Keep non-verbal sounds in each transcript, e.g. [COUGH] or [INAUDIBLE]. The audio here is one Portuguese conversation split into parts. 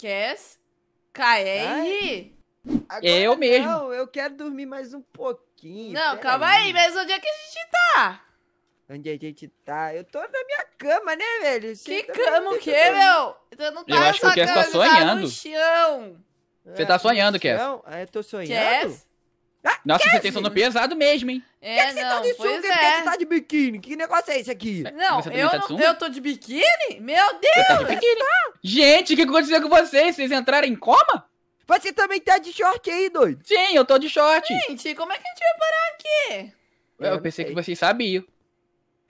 Cass, KR. Agora eu não, mesmo. Eu quero dormir mais um pouquinho. Não, calma aí. aí, mas onde é que a gente tá? Onde a gente tá? Eu tô na minha cama, né, velho? Você que tá cama o quê, meu? Então não tá eu acho que o Cass tá sonhando. Tá no chão. Você tá ah, sonhando, Kev? Ah, eu tô sonhando? Cass? Ah, Nossa, você tem sono pesado mesmo, hein? É, Por que, é que, você tá de sunga? É. que é. você tá de biquíni? Que negócio é esse aqui? Não, eu, tá não eu tô de biquíni? Meu Deus! Você tá de biquíni. Gente, o que aconteceu com vocês? Vocês entraram em coma? Você também tá de short aí, doido. Sim, eu tô de short. Gente, como é que a gente vai parar aqui? Eu, eu pensei que vocês sabiam.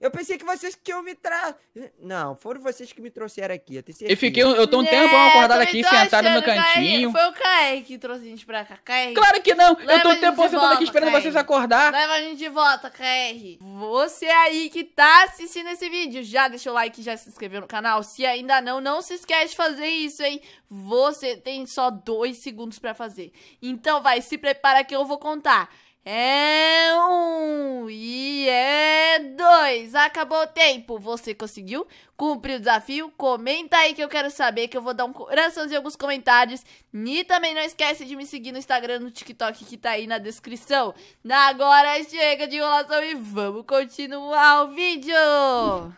Eu pensei que vocês que eu me tra... Não, foram vocês que me trouxeram aqui, eu tenho Eu fiquei, eu tô um né, tempo acordado aqui, sentado no cantinho. Foi o Kaique que trouxe a gente pra cá, Kaique. Claro que não! Leva eu tô um tempo sentado aqui esperando vocês acordar. Leva a gente de volta, KR. Você aí que tá assistindo esse vídeo, já deixou o like, já se inscreveu no canal? Se ainda não, não se esquece de fazer isso, hein? Você tem só dois segundos pra fazer. Então vai, se prepara que eu vou contar. É um e é dois. Acabou o tempo. Você conseguiu Cumpriu o desafio? Comenta aí que eu quero saber, que eu vou dar um coração em alguns comentários. E também não esquece de me seguir no Instagram, no TikTok que tá aí na descrição. Agora chega de enrolação e vamos continuar o vídeo.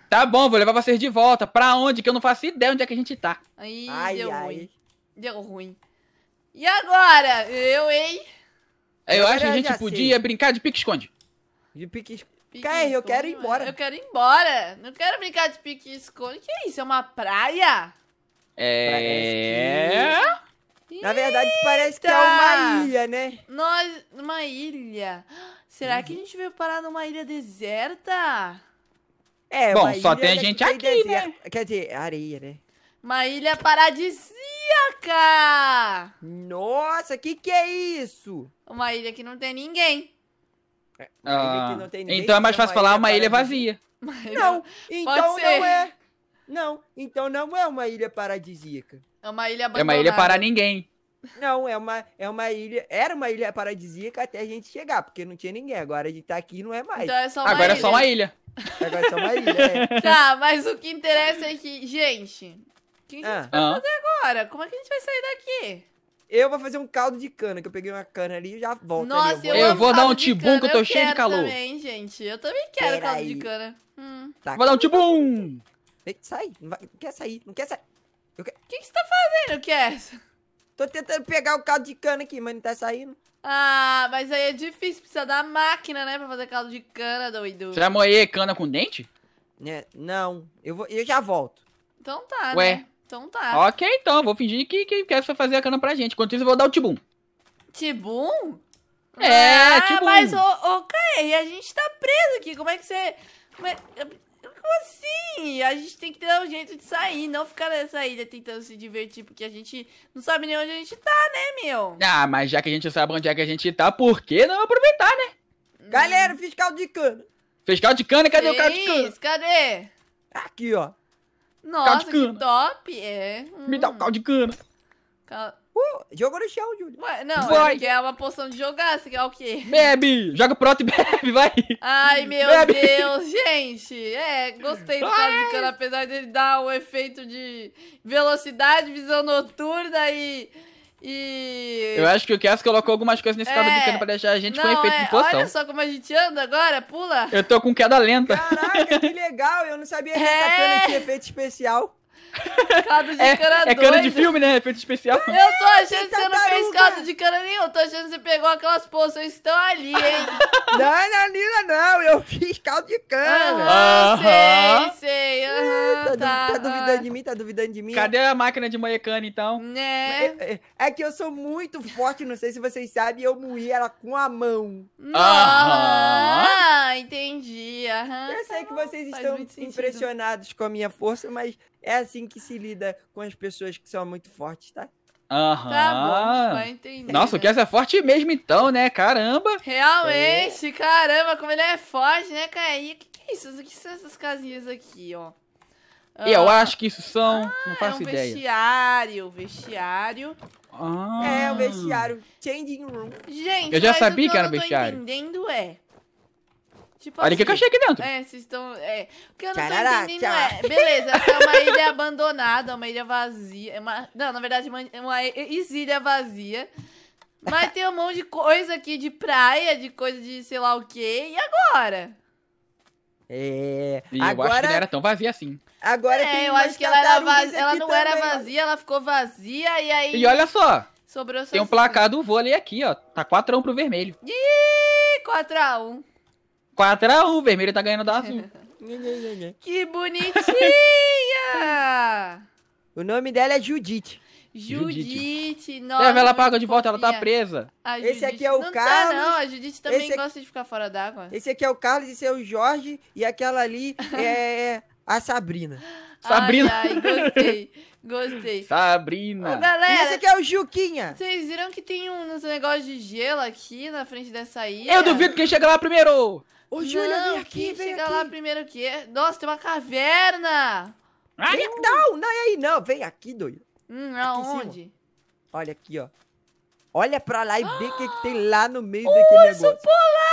Tá bom, vou levar vocês de volta. Pra onde? Que eu não faço ideia onde é que a gente tá. Ai, ai deu ai. ruim. Deu ruim. E agora? Eu, hein? É, eu, acho que a gente é podia assim. brincar de pique-esconde. De pique-esconde. Pique eu quero ir embora. Eu quero ir embora. Não quero brincar de pique-esconde. Que é isso? É uma praia? É. Que... Na verdade, parece que é uma ilha, né? Nós, uma ilha. Será uhum. que a gente veio parar numa ilha deserta? É, Bom, só tem gente aqui, né? Quer dizer, areia, né? Uma ilha paradisíaca. Caraca! Nossa, que que é isso? Uma ilha que não tem ninguém. É, ah, não tem ninguém então é mais fácil falar uma ilha vazia. não, então não é. Não, então não é uma ilha paradisíaca. É uma ilha abandonada. É uma ilha para ninguém. Não, é uma, é uma ilha. Era uma ilha paradisíaca até a gente chegar, porque não tinha ninguém. Agora a gente tá aqui não é mais. Então é só uma Agora ilha. é só uma ilha. Agora é só uma ilha. É. [LAUGHS] Tá, mas o que interessa é que, gente, que a gente ah. vai fazer agora? Como é que a gente vai sair daqui? Eu vou fazer um caldo de cana, que eu peguei uma cana ali e já volto. Né, Nossa, ali, eu, eu vou dar um tibum, que eu tô eu cheio de calor. Eu também, gente. Eu também quero Pera caldo aí. de cana. Hum. Tá, vou dar um tibum! Sai, não, vai, não quer sair, não quer sair. O que... que, que você tá fazendo, Kess? É tô tentando pegar o caldo de cana aqui, mas não tá saindo. Ah, mas aí é difícil, precisa da máquina, né, pra fazer caldo de cana, doido. Você vai moer cana com dente? É, não, eu, vou, eu já volto. Então tá, Ué. né? Então tá. Ok, então. Vou fingir que, que quer fazer a cana pra gente. Enquanto isso, eu vou dar o tibum. Tibum? É, ah, tibum. Mas, ô, oh, okay, a gente tá preso aqui. Como é que você... Como, é... Como assim? A gente tem que ter um jeito de sair, não ficar nessa ilha tentando se divertir, porque a gente não sabe nem onde a gente tá, né, meu? Ah, mas já que a gente sabe onde é que a gente tá, por que não aproveitar, né? Hum. Galera, fiscal de cana. Fiscal de cana, cadê o cara de cana? Cadê? Aqui, ó. Nossa, de cana. top! É. Hum. Me dá um caldo de cana. Cal... Uh, joga no chão, Júlio. Ué, não, é vai. é uma poção de jogar, você quer o quê? Bebe! Joga proto e bebe, vai! Ai, meu bebe. Deus, gente! É, gostei do caldo de cana, apesar dele dar o efeito de velocidade, visão noturna e e. Eu acho que o Cass colocou algumas coisas nesse é... caldo de pra deixar a gente não, com efeito é... de poção. Olha só como a gente anda agora, pula. Eu tô com queda lenta. Caraca, que legal, eu não sabia que é... essa efeito especial. [LAUGHS] Caldo de é, cana é de filme, né? Efeito especial. Eu tô achando que, você não fez caldo de cana nenhum. Eu tô achando que você pegou aquelas poções que estão ali, hein? [LAUGHS] não, não, Nina, não. Eu fiz caldo de cana. uh -huh, uh -huh. sei, sei. Tá uh -huh, tá, tá, duvidando de mim? Tá duvidando de mim? Cadê a máquina de moer cana, então? Né? É, é, é, que eu sou muito forte, não sei se vocês sabem. Eu moí ela com a mão. Ah, entendi. eu sei que tá vocês estão impressionados com a minha força, mas é assim que se lida com as pessoas que são muito fortes, tá? Aham. Tá bom, vai entender. Nossa, o essa é forte mesmo então, né? Caramba. Realmente, é. caramba, como ele é forte, né, Caí? O que, que é isso? O que são essas casinhas aqui, ó? Eu ah, acho que isso são. Ah, não é faço é um ideia. Vestiário, vestiário. Ah. É, o um vestiário. Changing room. Gente, eu já sabia que, que era eu não tô vestiário. entendendo é. Tipo Olha assim, que eu achei aqui dentro. É, vocês estão. É. O que eu não Carará, tô entendendo é. Beleza, essa é uma ilha abandonada, uma ilha vazia. É uma, não, na verdade, uma, uma ilha vazia. Mas tem um monte de coisa aqui de praia, de coisa de sei lá o quê. E agora? É. E agora, eu acho que não era tão vazia assim. Agora é, eu acho que ela era vazia. Ela não também. era vazia, ela ficou vazia e aí. E olha só! Sobrou Tem um placar do vôlei aqui, ó. Tá 4x1 pro vermelho. Ih, 4x1. 4x1, é vermelho tá ganhando da azul. [LAUGHS] que bonitinha! [LAUGHS] o nome dela é Judite. Judite, nossa. ela paga de volta, ela tá presa. Esse aqui é o não Carlos. Tá, não, a Judite também esse gosta de ficar fora d'água. Esse aqui é o Carlos, esse é o Jorge e aquela ali [LAUGHS] é a Sabrina. [GASPS] Sabrina. Ai, ai, gostei. Gostei. Sabrina. Ô, galera. Esse aqui é o Juquinha. Vocês viram que tem uns negócios de gelo aqui na frente dessa ilha? Eu duvido quem chega lá primeiro. Ô, Júlia, vem aqui, vem chega aqui. lá primeiro que... É. Nossa, tem uma caverna! Ai, vem, não, não é aí não. Vem aqui, doido. Hum, aonde? Olha aqui, ó. Olha pra lá e vê o que, que, tem lá no meio daquele negócio. Urso polar!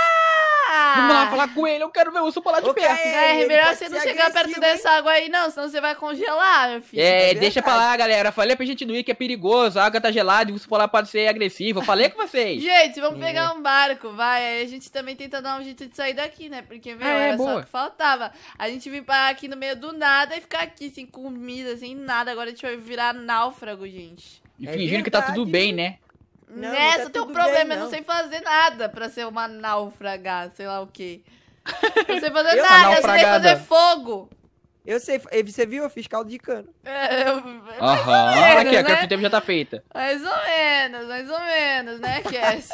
Vamos lá falar com ele, eu quero ver o urso polar de perto. É, é melhor tá você não chegar perto dessa água aí, não, senão você vai congelar, meu filho. É, é deixa pra lá, galera. Falei pra gente não ir que é perigoso, a água tá gelada e o urso polar pode ser agressivo. Eu falei com vocês. gente, vamos é. pegar um barco, vai. Aí a gente também tenta dar um jeito de sair daqui, né? Porque, meu, é, era boa. só o que faltava. A gente vir parar aqui no meio do nada e ficar aqui sem comida, sem nada. Agora a gente vai virar náufrago, gente. É e fingindo que tá tudo bem, né? Não, Nessa né? tá tem um problema, bem, eu não sei fazer nada pra ser uma náufraga, sei lá o quê. Eu não sei fazer eu, nada, eu sei fazer fogo. Eu sei, eh, você viu, eu fiz caldo de cano É, eu, Aham, menos, aqui, né? a crafting já tá feita. Mais ou menos, mais ou menos, né, Cass?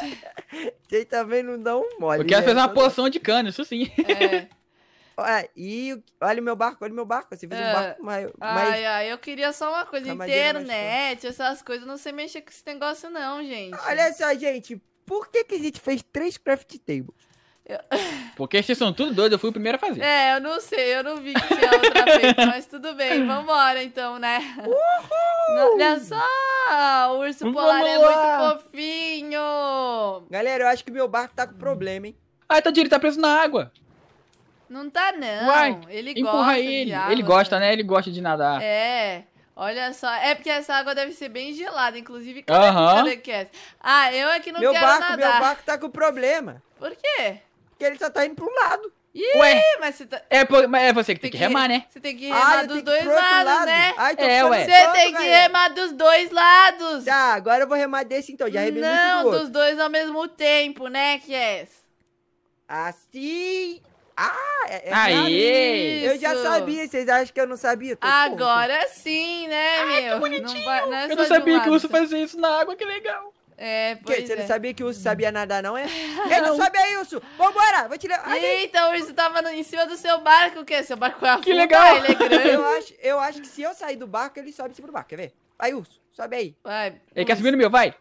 [LAUGHS] Quem tá vendo não dá um mole. O Cass né? fez uma poção de cano isso sim. É. É, e olha o meu barco, olha o meu barco. Você fez é. um barco mais. Ai, ai, eu queria só uma coisa. Internet, essas coisas, não sei mexer com esse negócio, não, gente. Olha só, gente. Por que, que a gente fez três craft tables? [LAUGHS] Porque vocês são tudo doidos, eu fui o primeiro a fazer. É, eu não sei, eu não vi que tinha outra vez, [LAUGHS] mas tudo bem, vambora então, né? Uhul! Olha só, o urso Vamos polar é muito fofinho! Galera, eu acho que meu barco tá com problema, hein? Ah, então o tá preso na água. Não tá, não. Uai, ele empurra gosta ele. Água, ele gosta, né? Ele gosta de nadar. É. Olha só, é porque essa água deve ser bem gelada, inclusive. Cadê, uhum. cadê que é? Ah, eu é que não meu quero barco, nadar. Meu barco tá com problema. Por quê? Porque ele só tá indo pro um lado. Ih, ué, mas você tá... É, mas é você que tem, tem que, que remar, né? Você tem que ah, remar ah, dos dois lados, lado. né? Ai, é, ué. Você todo, tem que galera. remar dos dois lados. Tá, agora eu vou remar desse então, já remei Não, muito do dos dois ao mesmo tempo, né, Kies? Assim... Ah, é, é Aí! Eu já sabia, vocês acham que eu não sabia? Tô Agora sim, né, Ai, meu? bonitinho. Ah, não é eu não sabia um que o urso fazia isso na água, que legal. É, pois que, Você é. não sabia que o urso sabia nadar, não, é? [LAUGHS] Ele não sabia aí, urso! Vambora! Vou te levar. Eita, o urso tava no, em cima do seu barco, o quê? Seu barco é afunda, Que legal! Ele é grande. Eu acho, eu acho que se eu sair do barco, ele sobe em cima do barco, quer ver? Vai, urso, sobe aí. Vai. Ele urso. quer subir no meu, vai!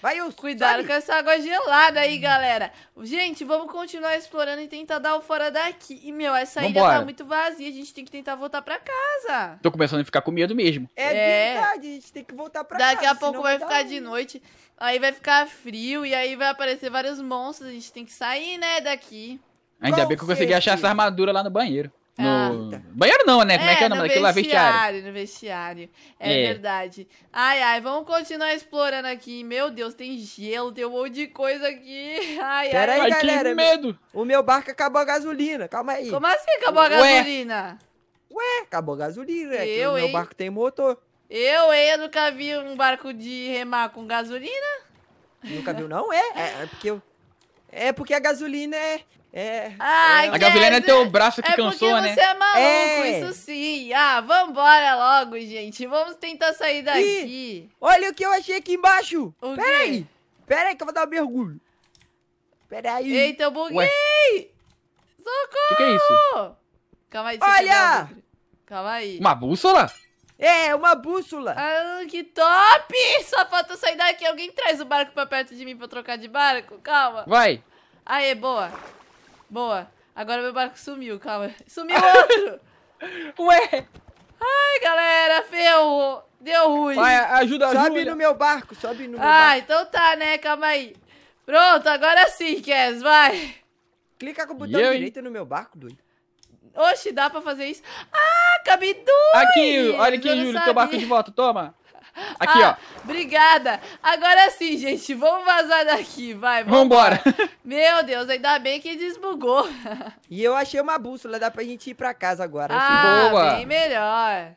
Vai, os Cuidado sabe? com essa água gelada aí, galera. Gente, vamos continuar explorando e tentar dar o fora daqui. E, meu, essa Vambora. ilha tá muito vazia. A gente tem que tentar voltar pra casa. Tô começando a ficar com medo mesmo. É, é. verdade, a gente tem que voltar pra Daqui casa. Daqui a pouco vai ficar ruim. de noite. Aí vai ficar frio e aí vai aparecer vários monstros. A gente tem que sair, né, daqui. Ainda bem que eu consegui achar essa armadura lá no banheiro. No... Ah, tá. Banheiro não, né? Como é, é que é o nome daquilo lá? Vestiário. No vestiário. É, é, verdade. Ai, ai, vamos continuar explorando aqui. Meu Deus, tem gelo, tem um monte de coisa aqui. [LAUGHS] Ai, Pera ai. Aí, galera. Que medo. O meu barco acabou a gasolina, calma aí. Como assim acabou a gasolina? Ué, Ué acabou a gasolina. É eu, o meu hein? barco tem motor. Eu, hein? Eu nunca vi um barco de remar com gasolina. Nunca viu, não? É, é, é porque eu... É porque a gasolina é. é, ah, é a gasolina é teu braço que é cansou, porque né? Você é maluco, é. isso sim. Ah, vambora logo, gente. Vamos tentar sair daqui. olha o que eu achei aqui embaixo. O peraí. Quê? Peraí, que eu vou dar um mergulho. Peraí. Eita, eu buguei! Ué. Socorro! O que, que, é isso? Calma aí, Olha! Calma aí. Uma bússola? É, uma bússola. Ah, que top! Só falta sair daqui. Alguém traz o barco pra perto de mim pra trocar de barco? Calma. Vai. Aê, boa. Boa. Agora meu barco sumiu, calma. Sumiu outro. [LAUGHS] Ué. Ai, galera, feio. Deu ruim. Vai, ajuda, ajuda. Sobe no meu barco, sobe no meu ah, barco. Ah, então tá, né? Calma aí. Pronto, agora sim, Cass, vai. Clica com o botão direito no meu barco, doido. Oxe, dá pra fazer isso? Ah, cabe duas. Aqui, olha aqui, Júlio, teu barco de volta, toma! Aqui, ah, ó. Obrigada. Agora sim, gente, vamos vazar daqui, vai. Vamos Meu Deus, ainda bem que desbugou. E eu achei uma bússola, dá pra gente ir pra casa agora. Ah, boa. bem melhor.